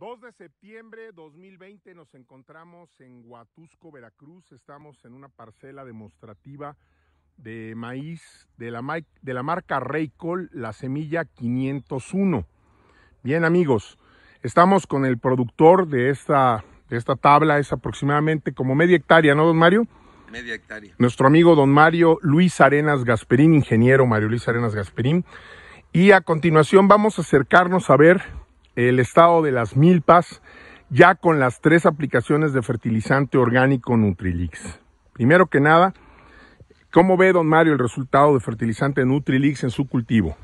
2 de septiembre 2020 nos encontramos en Huatusco, Veracruz. Estamos en una parcela demostrativa de maíz de la, marca Raycol, la semilla 501. Bien amigos, estamos con el productor de esta, de esta tabla, es aproximadamente como media hectárea, ¿no, don Mario? Media hectárea. Nuestro amigo don Mario Luis Arenas Gasperín, ingeniero Mario Luis Arenas Gasperín. Y a continuación vamos a acercarnos a ver el estado de las milpas ya con las tres aplicaciones de fertilizante orgánico Nutrilix. Primero que nada, ¿cómo ve don Mario el resultado de fertilizante Nutrilix en su cultivo?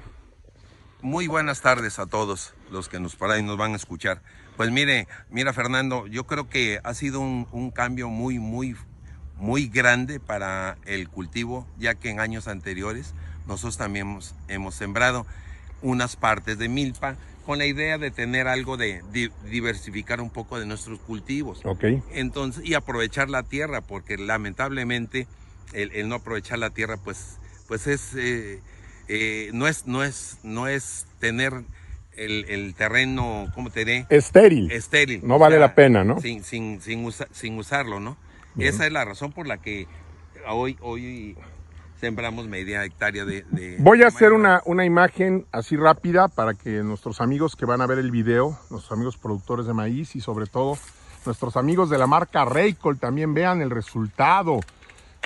Muy buenas tardes a todos los que nos paran nos van a escuchar. Pues mire, mira Fernando, yo creo que ha sido un, cambio muy, muy, muy grande para el cultivo, ya que en años anteriores nosotros también hemos sembrado unas partes de milpa con la idea de tener algo de, diversificar un poco de nuestros cultivos. Ok. Entonces, y aprovechar la tierra, porque lamentablemente el, no aprovechar la tierra, pues, pues es, eh, eh, no es, no es, no es tener el, terreno, ¿cómo te diré? Estéril. Estéril. No vale la pena, ¿no? Sin, sin, sin, sin usarlo, ¿no? Esa es la razón por la que hoy, hoy sembramos media hectárea de... Voy a hacer una, imagen así rápida para que nuestros amigos que van a ver el video, nuestros amigos productores de maíz y sobre todo nuestros amigos de la marca Raycol también vean el resultado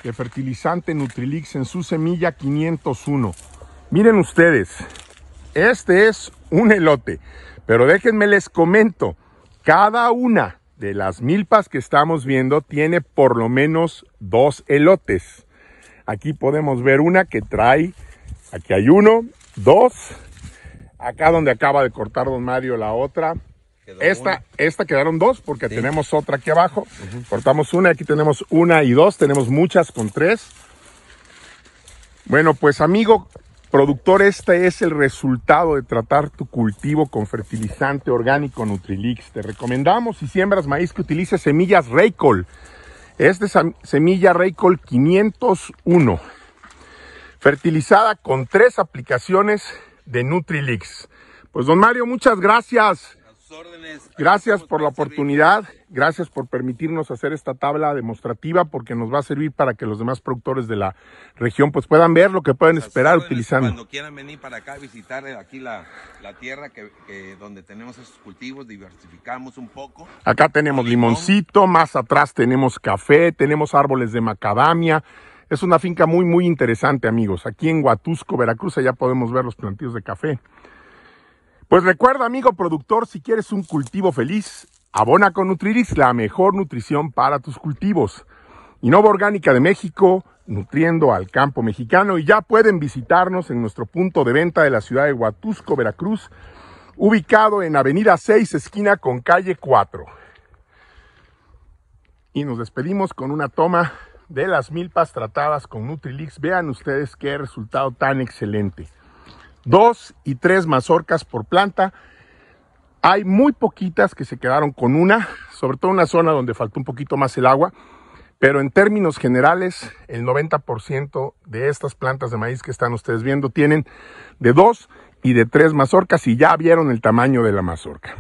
de fertilizante Nutrilix en su semilla 501. Miren ustedes, este es un elote, pero déjenme les comento, cada una de las milpas que estamos viendo tiene por lo menos dos elotes. Aquí podemos ver una que trae, aquí hay uno, dos, acá donde acaba de cortar don Mario la otra. esta, quedaron dos porque tenemos otra aquí abajo. Cortamos una, aquí tenemos una y dos, tenemos muchas con tres. Bueno, pues amigo productor, este es el resultado de tratar tu cultivo con fertilizante orgánico Nutrilix. Te recomendamos si siembras maíz que utilices semillas Raycol. Es de semilla Raycol 501, fertilizada con tres aplicaciones de Nutrilix. Pues don Mario, muchas gracias. Gracias por la oportunidad, gracias por permitirnos hacer esta tabla demostrativa porque nos va a servir para que los demás productores de la región pues puedan ver lo que pueden esperar utilizando. Cuando quieran venir para acá a visitar eh, aquí la, tierra que, donde tenemos esos cultivos, diversificamos un poco. Acá tenemos limoncito, más atrás tenemos café, tenemos árboles de macadamia. Es una finca muy, muy interesante, amigos. Aquí en Huatusco, Veracruz, allá podemos ver los plantíos de café. Pues recuerda, amigo productor, si quieres un cultivo feliz, abona con Nutrilix, la mejor nutrición para tus cultivos. Innova Orgánica de México, nutriendo al campo mexicano. Y ya pueden visitarnos en nuestro punto de venta de la ciudad de Huatusco, Veracruz, ubicado en Avenida 6, esquina con calle 4. Y nos despedimos con una toma de las milpas tratadas con Nutrilix. Vean ustedes qué resultado tan excelente dos y tres mazorcas por planta. Hay muy poquitas que se quedaron con una, sobre todo en una zona donde faltó un poquito más el agua, pero en términos generales, el 90% de estas plantas de maíz que están ustedes viendo tienen de dos y de tres mazorcas y ya vieron el tamaño de la mazorca.